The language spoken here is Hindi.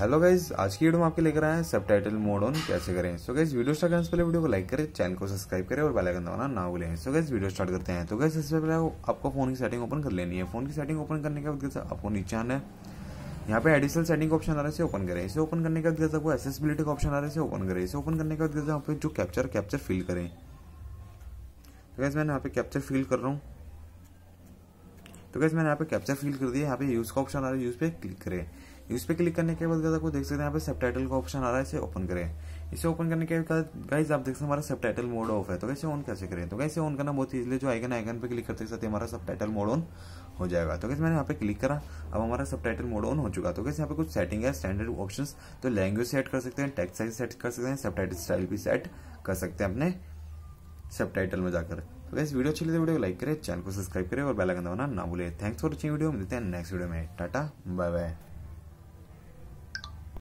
हेलो गाइज आज की वीडियो में आपके लेकर आए हैं सब टाइटल मोड ऑन कैसे करें सो गाइज वीडियो स्टार्ट करने से पहले वीडियो को लाइक करें चैनल को सब्सक्राइब करें और बेल आइकन दबाना ना भूलें सो गाइज वीडियो स्टार्ट करते हैं तो गाइज सबसे पहले आपको फोन की सेटिंग ओपन कर लेनी है फोन की सेटिंग ओपन करने के बाद आपको नीचे आना है यहाँ पे एडिशनल सेटिंग ऑप्शन आ रहा है ओपन करें इसे ओपन करने के बाद आपको एसेसिबिलिटी का ऑप्शन आ रहा है ओपन करें इसे ओपन करने के बाद यहाँ पे जो कैप्चर कैप्चर फिल करें तो गाइज मैंने यहाँ पे कैप्चर फिल कर रहा हूँ तो गैस मैंने यहाँ पे कैप्चर फिल कर दिया यहाँ पे यूज का ऑप्शन आ रहा है यूज पे क्लिक करें इस पर क्लिक करने के बाद आपको देख सकते हैं यहाँ पे सब टाइटल का ऑप्शन आ रहा है इसे ओपन करें इसे ओपन करने के बाद गाइज आप देख सकते हैं हमारा सब टाइटल मोड ऑफ है तो कैसे ऑन कैसे करें तो कैसे ऑन करना बहुत इजिली जो आइकन आइकन पे क्लिक करते साथ हमारा सब टाइटल मोड ऑन हो जाएगा तो कैसे मैंने यहाँ पे क्लिक करा अब हमारा सब टाइटल मोड ऑन हो चुका तो कैसे यहाँ पे कुछ सेटिंग है स्टैंडर्ड ऑप्शन तो लैंग्वेज सेट कर सकते हैं टेक्स साइज सेट कर सकते हैं सब टाइटल स्टाइल भी सेट कर सकते हैं अपने सब टाइटल में जाकर तो कैसे वीडियो अच्छी लगे तो वीडियो को लाइक करें चैनल को सब्सक्राइब करें और बेल आइकन दबाना ना भूलें थैंक्स फॉर वॉचिंग वीडियो मिलते हैं नेक्स्ट वीडियो में टाटा बाय बाय